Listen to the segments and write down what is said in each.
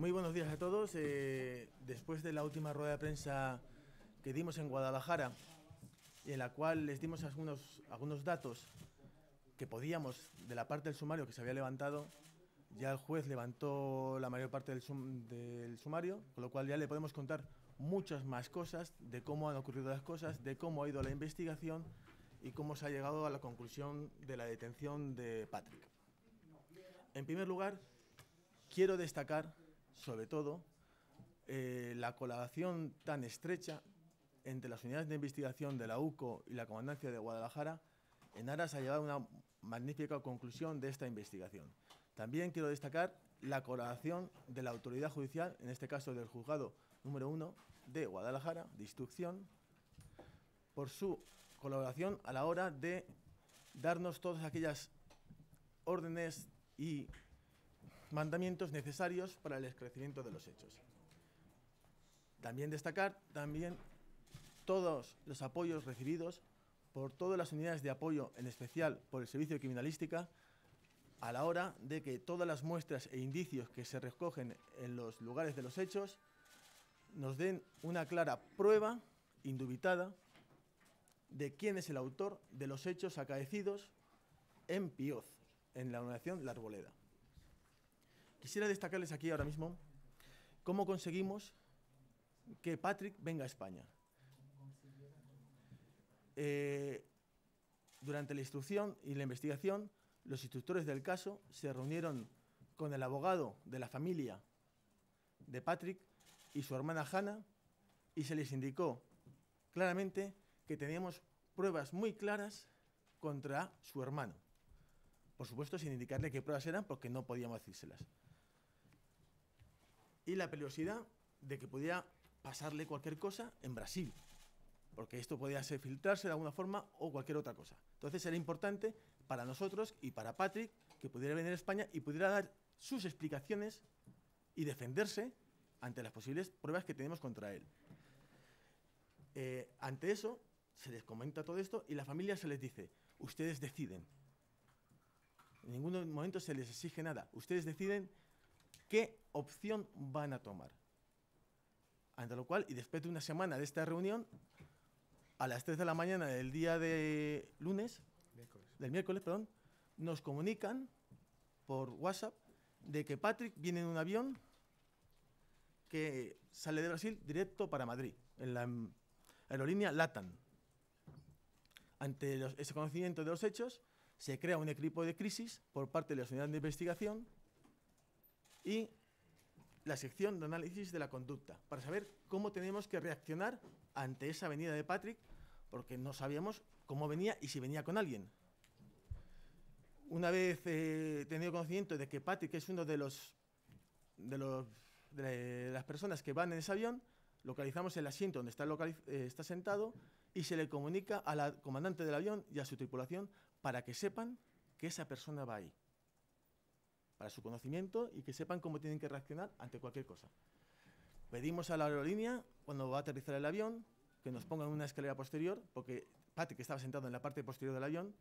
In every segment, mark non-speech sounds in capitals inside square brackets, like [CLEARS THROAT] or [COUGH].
Muy buenos días a todos. Eh, después de la última rueda de prensa que dimos en Guadalajara, en la cual les dimos algunos, algunos datos que podíamos de la parte del sumario que se había levantado, ya el juez levantó la mayor parte del sumario, con lo cual ya le podemos contar muchas más cosas de cómo han ocurrido las cosas, de cómo ha ido la investigación y cómo se ha llegado a la conclusión de la detención de Patrick. En primer lugar, quiero destacar sobre todo, eh, la colaboración tan estrecha entre las unidades de investigación de la UCO y la Comandancia de Guadalajara en aras a llevado a una magnífica conclusión de esta investigación. También quiero destacar la colaboración de la autoridad judicial, en este caso del juzgado número uno de Guadalajara, de instrucción, por su colaboración a la hora de darnos todas aquellas órdenes y mandamientos necesarios para el esclarecimiento de los hechos. También destacar también todos los apoyos recibidos por todas las unidades de apoyo, en especial por el Servicio de Criminalística, a la hora de que todas las muestras e indicios que se recogen en los lugares de los hechos nos den una clara prueba indubitada de quién es el autor de los hechos acaecidos en Pioz, en la organización La Arboleda. Quisiera destacarles aquí ahora mismo cómo conseguimos que Patrick venga a España. Eh, durante la instrucción y la investigación, los instructores del caso se reunieron con el abogado de la familia de Patrick y su hermana Hannah y se les indicó claramente que teníamos pruebas muy claras contra su hermano. Por supuesto, sin indicarle qué pruebas eran porque no podíamos decírselas y la peligrosidad de que pudiera pasarle cualquier cosa en Brasil, porque esto podía ser filtrarse de alguna forma o cualquier otra cosa. Entonces era importante para nosotros y para Patrick que pudiera venir a España y pudiera dar sus explicaciones y defenderse ante las posibles pruebas que tenemos contra él. Eh, ante eso, se les comenta todo esto y la familia se les dice, ustedes deciden. En ningún momento se les exige nada. Ustedes deciden qué opción van a tomar. Ante lo cual, y después de una semana de esta reunión, a las 3 de la mañana del día de lunes, del miércoles, perdón, nos comunican por WhatsApp de que Patrick viene en un avión que sale de Brasil directo para Madrid, en la aerolínea LATAM. Ante ese conocimiento de los hechos, se crea un equipo de crisis por parte de la unidad de investigación y la sección de análisis de la conducta, para saber cómo tenemos que reaccionar ante esa venida de Patrick, porque no sabíamos cómo venía y si venía con alguien. Una vez eh, tenido conocimiento de que Patrick es uno de los de, de las personas que van en ese avión, localizamos el asiento donde está, eh, está sentado y se le comunica al comandante del avión y a su tripulación para que sepan que esa persona va ahí para su conocimiento y que sepan cómo tienen que reaccionar ante cualquier cosa. Pedimos a la aerolínea, cuando va a aterrizar el avión, que nos pongan una escalera posterior, porque Patrick estaba sentado en la parte posterior del avión,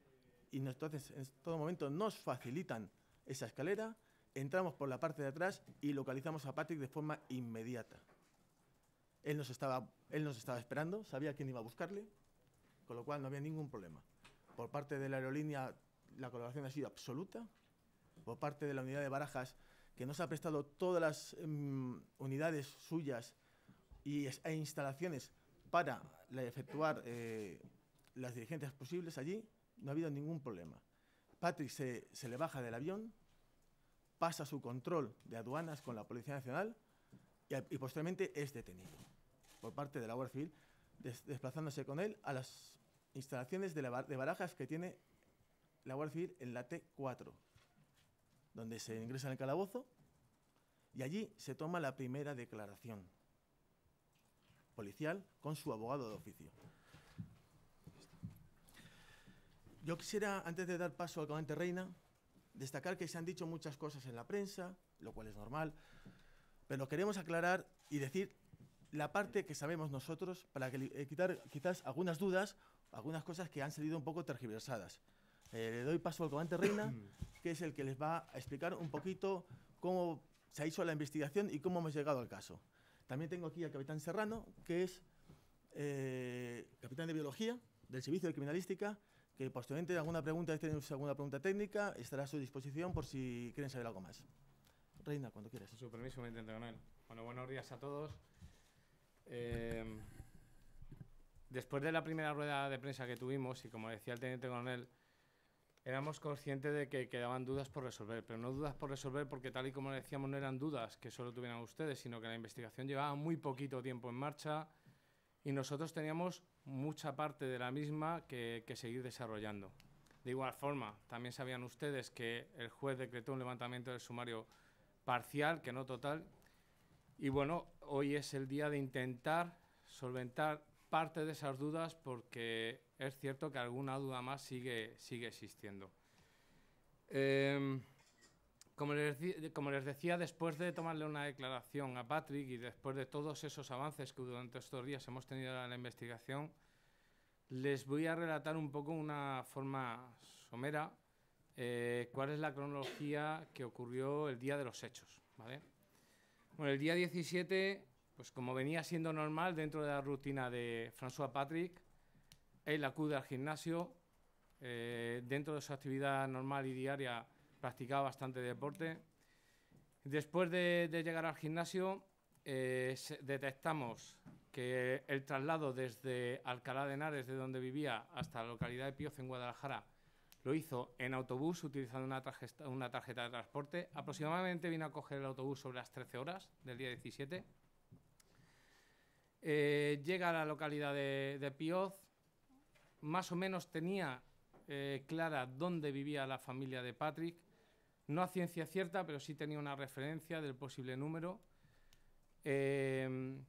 y entonces en todo momento nos facilitan esa escalera, entramos por la parte de atrás y localizamos a Patrick de forma inmediata. Él nos estaba, él nos estaba esperando, sabía quién iba a buscarle, con lo cual no había ningún problema. Por parte de la aerolínea la colaboración ha sido absoluta por parte de la unidad de Barajas, que nos ha prestado todas las em, unidades suyas y, e instalaciones para efectuar eh, las diligencias posibles allí, no ha habido ningún problema. Patrick se, le baja del avión, pasa su control de aduanas con la Policía Nacional y, posteriormente es detenido por parte de la Guardia Civil, desplazándose con él a las instalaciones de, de Barajas que tiene la Guardia Civil en la T4, donde se ingresa en el calabozo y allí se toma la primera declaración policial con su abogado de oficio. Yo quisiera, antes de dar paso al comandante Reina, destacar que se han dicho muchas cosas en la prensa, lo cual es normal, pero queremos aclarar y decir la parte que sabemos nosotros para eh, quitar quizás algunas dudas, algunas cosas que han salido un poco tergiversadas. Eh, le doy paso al comandante Reina [COUGHS] que es el que les va a explicar un poquito cómo se hizo la investigación y cómo hemos llegado al caso. También tengo aquí al capitán Serrano, que es eh, capitán de Biología del Servicio de Criminalística, que posteriormente alguna pregunta, si este alguna pregunta técnica, estará a su disposición por si quieren saber algo más. Reina, cuando quieras. Con su permiso, me intento Coronel. Bueno, buenos días a todos. Eh, después de la primera rueda de prensa que tuvimos, y como decía el teniente coronel, éramos conscientes de que quedaban dudas por resolver, pero no dudas por resolver porque tal y como decíamos no eran dudas que solo tuvieran ustedes, sino que la investigación llevaba muy poquito tiempo en marcha y nosotros teníamos mucha parte de la misma que, que seguir desarrollando. De igual forma, también sabían ustedes que el juez decretó un levantamiento del sumario parcial, que no total, y bueno, hoy es el día de intentar solventar parte de esas dudas porque es cierto que alguna duda más sigue, sigue existiendo. Em, como, les, decía, después de tomarle una declaración a Patrick y después de todos esos avances que durante estos días hemos tenido en la investigación, les voy a relatar un poco una forma somera eh, cuál es la cronología que ocurrió el día de los hechos. ¿vale? el día 17, pues como venía siendo normal dentro de la rutina de François Patrick, él acude al gimnasio, eh, dentro de su actividad normal y diaria practicaba bastante deporte. Después de, llegar al gimnasio, eh, detectamos que el traslado desde Alcalá de Henares, de donde vivía, hasta la localidad de Pioz, en Guadalajara, lo hizo en autobús utilizando una tarjeta, de transporte. Aproximadamente vino a coger el autobús sobre las 13 horas del día 17. Eh, llega a la localidad de, de Pioz, más o menos tenía eh, clara dónde vivía la familia de Patrick, no a ciencia cierta, pero sí tenía una referencia del posible número. Em,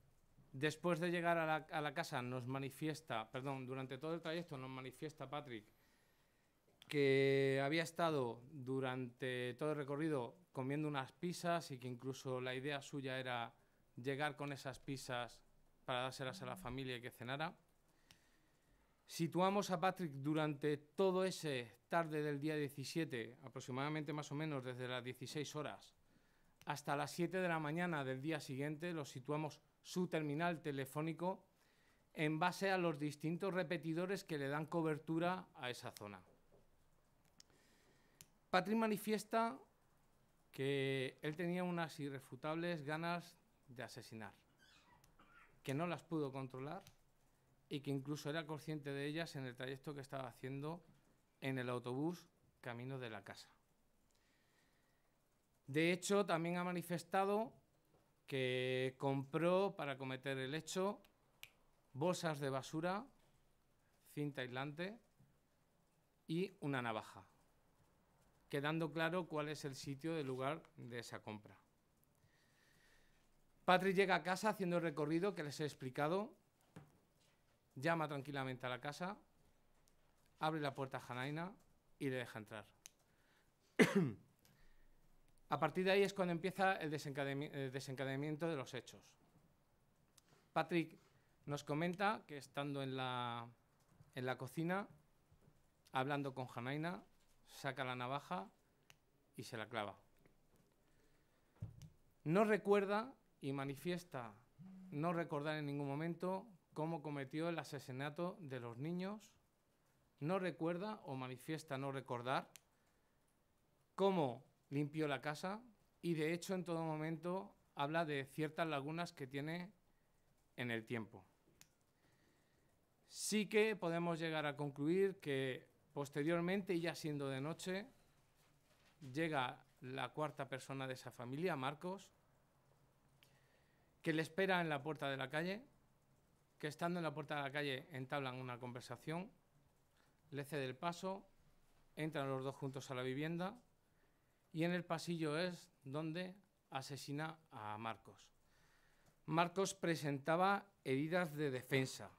después de llegar a la, casa nos manifiesta, perdón, durante todo el trayecto nos manifiesta Patrick que había estado durante todo el recorrido comiendo unas pizzas y que incluso la idea suya era llegar con esas pizzas para dárselas a la familia y que cenara. Situamos a Patrick durante todo ese tarde del día 17, aproximadamente más o menos desde las 16 horas hasta las 7 de la mañana del día siguiente, lo situamos su terminal telefónico en base a los distintos repetidores que le dan cobertura a esa zona. Patrick manifiesta que él tenía unas irrefutables ganas de asesinar, que no las pudo controlar y que incluso era consciente de ellas en el trayecto que estaba haciendo en el autobús camino de la casa. De hecho, también ha manifestado que compró para cometer el hecho bolsas de basura, cinta aislante y una navaja, quedando claro cuál es el sitio del lugar de esa compra. Patrick llega a casa haciendo el recorrido que les he explicado llama tranquilamente a la casa, abre la puerta a Janaina y le deja entrar. [COUGHS] a partir de ahí es cuando empieza el, desencadenamiento de los hechos. Patrick nos comenta que estando en la, en la cocina, hablando con Janaina, saca la navaja y se la clava. No recuerda y manifiesta no recordar en ningún momento cómo cometió el asesinato de los niños, no recuerda o manifiesta no recordar cómo limpió la casa y de hecho en todo momento habla de ciertas lagunas que tiene en el tiempo. Sí que podemos llegar a concluir que posteriormente, ya siendo de noche, llega la cuarta persona de esa familia, Marcos, que le espera en la puerta de la calle que estando en la puerta de la calle entablan una conversación, le cede el paso, entran los dos juntos a la vivienda y en el pasillo es donde asesina a Marcos. Marcos presentaba heridas de defensa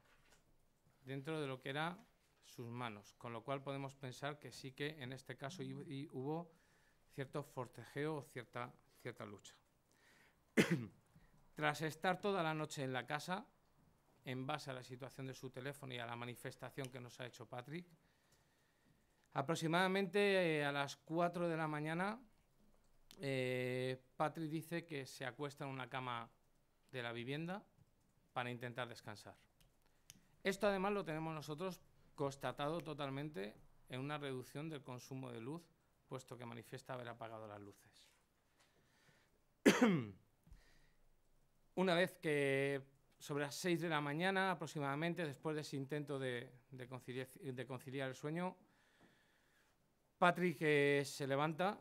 dentro de lo que eran sus manos, con lo cual podemos pensar que sí que en este caso hubo cierto fortejeo o cierta, cierta lucha. [CLEARS THROAT] Tras estar toda la noche en la casa, en base a la situación de su teléfono y a la manifestación que nos ha hecho Patrick. Aproximadamente eh, a las 4 de la mañana, eh, Patrick dice que se acuesta en una cama de la vivienda para intentar descansar. Esto además lo tenemos nosotros constatado totalmente en una reducción del consumo de luz, puesto que manifiesta haber apagado las luces. [CLEARS THROAT] una vez que sobre las 6 de la mañana aproximadamente, después de ese intento de, conciliar, el sueño, Patrick eh, se levanta,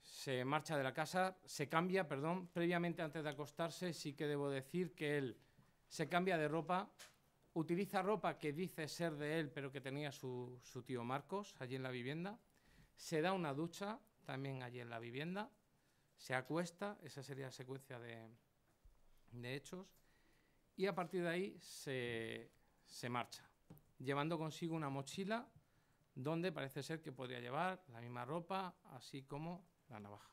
se marcha de la casa, se cambia, perdón, previamente antes de acostarse, sí que debo decir que él se cambia de ropa, utiliza ropa que dice ser de él, pero que tenía su, tío Marcos allí en la vivienda, se da una ducha también allí en la vivienda, se acuesta, esa sería la secuencia de hechos y a partir de ahí se, marcha, llevando consigo una mochila donde parece ser que podría llevar la misma ropa, así como la navaja.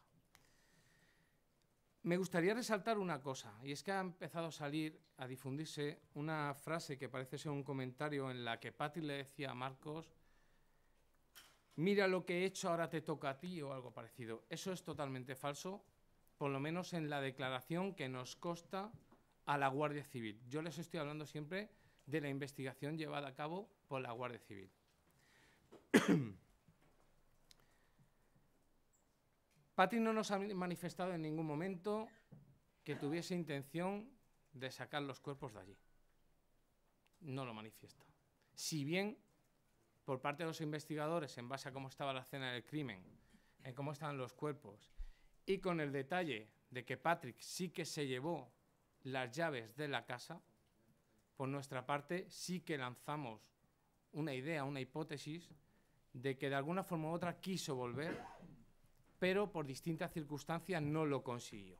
Me gustaría resaltar una cosa, y es que ha empezado a salir, a difundirse, una frase que parece ser un comentario en la que Patti le decía a Marcos, mira lo que he hecho, ahora te toca a ti, o algo parecido. Eso es totalmente falso, por lo menos en la declaración que nos consta a la Guardia Civil. Yo les estoy hablando siempre de la investigación llevada a cabo por la Guardia Civil. [CLEARS THROAT] Patrick no nos ha manifestado en ningún momento que tuviese intención de sacar los cuerpos de allí. No lo manifiesta. Si bien, por parte de los investigadores, en base a cómo estaba la escena del crimen, en cómo estaban los cuerpos, y con el detalle de que Patrick sí que se llevó las llaves de la casa, por nuestra parte sí que lanzamos una idea, una hipótesis de que de alguna forma u otra quiso volver, pero por distintas circunstancias no lo consiguió.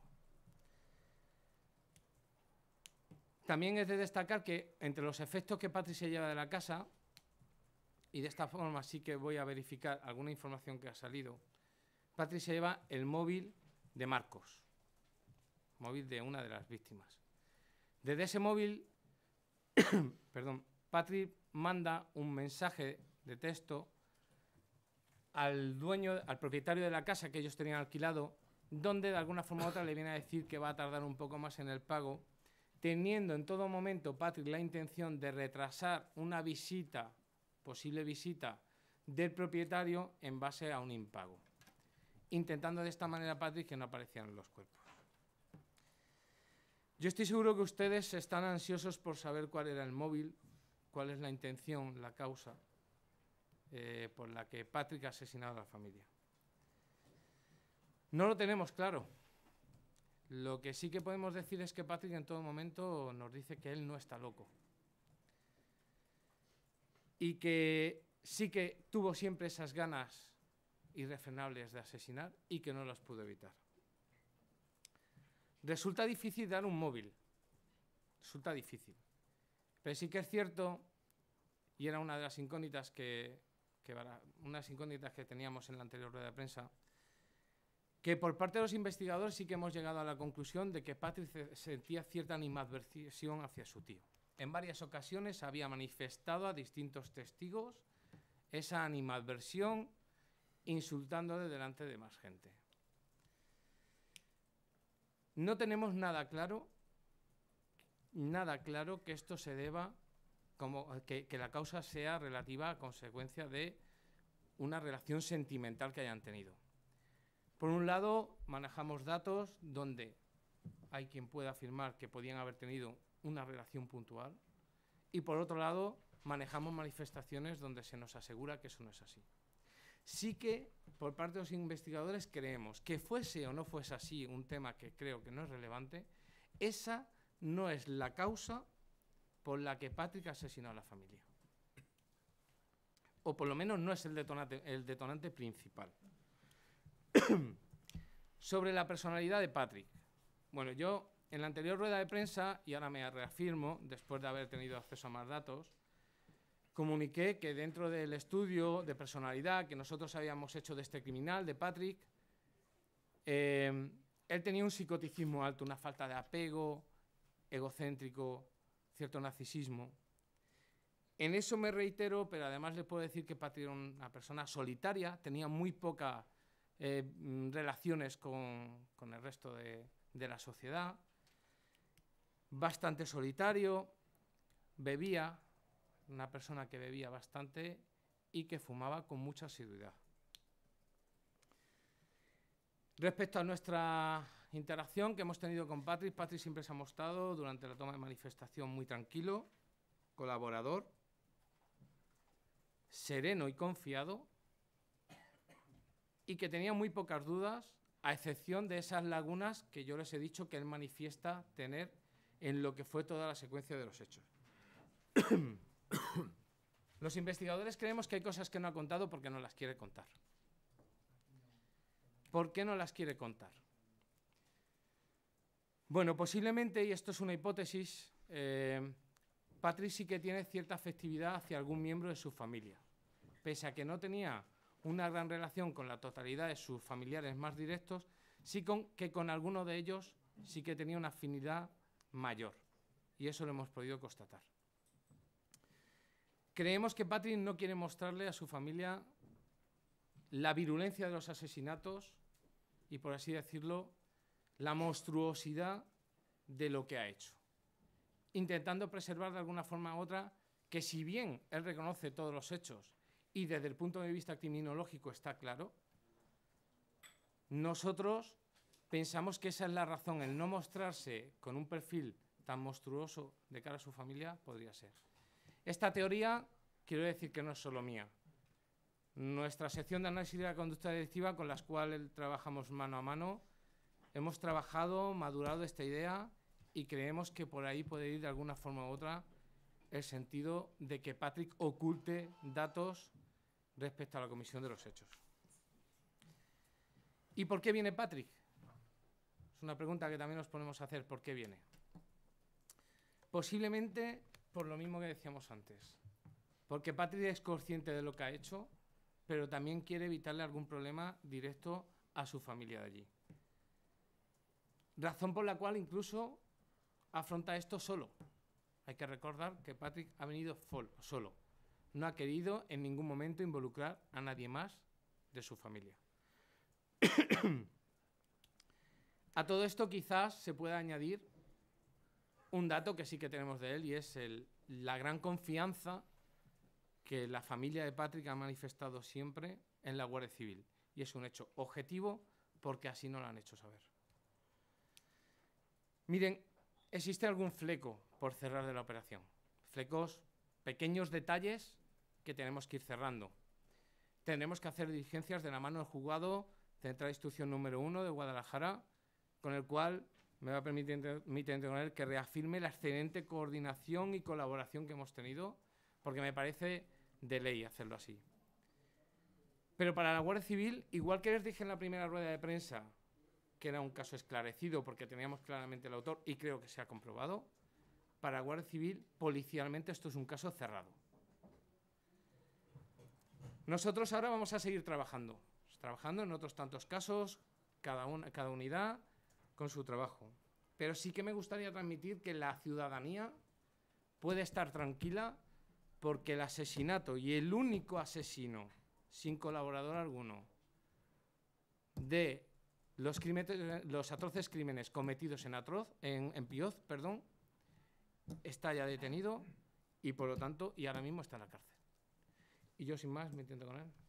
También es de destacar que entre los efectos que Patrick se lleva de la casa, y de esta forma sí que voy a verificar alguna información que ha salido, Patrick se lleva el móvil de Marcos móvil de una de las víctimas. Desde ese móvil, [COUGHS] perdón, Patrick manda un mensaje de texto al dueño, al propietario de la casa que ellos tenían alquilado, donde de alguna forma u otra le viene a decir que va a tardar un poco más en el pago, teniendo en todo momento Patrick la intención de retrasar una visita, posible visita del propietario en base a un impago, intentando de esta manera Patrick que no aparecieran los cuerpos. Yo estoy seguro que ustedes están ansiosos por saber cuál era el móvil, cuál es la intención, la causa eh, por la que Patrick ha asesinado a la familia. No lo tenemos claro. Lo que sí que podemos decir es que Patrick en todo momento nos dice que él no está loco. Y que sí que tuvo siempre esas ganas irrefrenables de asesinar y que no las pudo evitar. Resulta difícil dar un móvil. Resulta difícil. Pero sí que es cierto, y era una de las incógnitas que, una incógnitas que teníamos en la anterior rueda de prensa, que por parte de los investigadores sí que hemos llegado a la conclusión de que Patrick sentía cierta animadversión hacia su tío. En varias ocasiones había manifestado a distintos testigos esa animadversión insultándole delante de más gente. No tenemos nada claro, nada claro que esto se deba, como que, que la causa sea relativa a consecuencia de una relación sentimental que hayan tenido. Por un lado, manejamos datos donde hay quien pueda afirmar que podían haber tenido una relación puntual y por otro lado, manejamos manifestaciones donde se nos asegura que eso no es así sí que por parte de los investigadores creemos que fuese o no fuese así un tema que creo que no es relevante, esa no es la causa por la que Patrick asesinó a la familia. O por lo menos no es el detonante, el detonante principal. [COUGHS] Sobre la personalidad de Patrick. Bueno, yo en la anterior rueda de prensa, y ahora me reafirmo, después de haber tenido acceso a más datos, comuniqué que dentro del estudio de personalidad que nosotros habíamos hecho de este criminal, de Patrick, eh, él tenía un psicoticismo alto, una falta de apego, egocéntrico, cierto narcisismo. En eso me reitero, pero además les puedo decir que Patrick era una persona solitaria, tenía muy pocas eh, mm, relaciones con, el resto de, de la sociedad, bastante solitario, bebía, una persona que bebía bastante y que fumaba con mucha asiduidad. Respecto a nuestra interacción que hemos tenido con Patrick, Patrick siempre se ha mostrado durante la toma de manifestación muy tranquilo, colaborador, sereno y confiado, y que tenía muy pocas dudas, a excepción de esas lagunas que yo les he dicho que él manifiesta tener en lo que fue toda la secuencia de los hechos. Los investigadores creemos que hay cosas que no ha contado porque no las quiere contar. ¿Por qué no las quiere contar? Bueno, posiblemente, y esto es una hipótesis, eh, Patrick sí que tiene cierta afectividad hacia algún miembro de su familia. Pese a que no tenía una gran relación con la totalidad de sus familiares más directos, sí con, que con alguno de ellos sí que tenía una afinidad mayor. Y eso lo hemos podido constatar. Creemos que Patrick no quiere mostrarle a su familia la virulencia de los asesinatos y, por así decirlo, la monstruosidad de lo que ha hecho, intentando preservar de alguna forma u otra que si bien él reconoce todos los hechos y desde el punto de vista criminológico está claro, nosotros pensamos que esa es la razón, el no mostrarse con un perfil tan monstruoso de cara a su familia podría ser. Esta teoría quiero decir que no es solo mía. Nuestra sección de análisis de la conducta directiva, con la cual trabajamos mano a mano, hemos trabajado, madurado esta idea y creemos que por ahí puede ir de alguna forma u otra el sentido de que Patrick oculte datos respecto a la comisión de los hechos. ¿Y por qué viene Patrick? Es una pregunta que también nos ponemos a hacer, ¿por qué viene? Posiblemente por lo mismo que decíamos antes. Porque Patrick es consciente de lo que ha hecho, pero también quiere evitarle algún problema directo a su familia de allí. Razón por la cual incluso afronta esto solo. Hay que recordar que Patrick ha venido solo. No ha querido en ningún momento involucrar a nadie más de su familia. [COUGHS] a todo esto quizás se pueda añadir un dato que sí que tenemos de él y es la gran confianza que la familia de Patrick ha manifestado siempre en la Guardia Civil. Y es un hecho objetivo porque así no lo han hecho saber. Miren, existe algún fleco por cerrar de la operación. Flecos, pequeños detalles que tenemos que ir cerrando. Tenemos que hacer diligencias de la mano del juzgado Central de Instrucción número 1 de Guadalajara, con el cual me va a permitir que reafirme la excelente coordinación y colaboración que hemos tenido, porque me parece de ley hacerlo así. Pero para la Guardia Civil, igual que les dije en la primera rueda de prensa, que era un caso esclarecido porque teníamos claramente el autor y creo que se ha comprobado, para la Guardia Civil, policialmente, esto es un caso cerrado. Nosotros ahora vamos a seguir trabajando, trabajando en otros tantos casos, cada, una, cada unidad, con su trabajo. Pero sí que me gustaría transmitir que la ciudadanía puede estar tranquila porque el asesinato y el único asesino, sin colaborador alguno, de los, los atroces crímenes cometidos en, atroz, en, Pioz perdón, está ya detenido y, por lo tanto, y ahora mismo está en la cárcel. Y yo, sin más, me entiendo con él.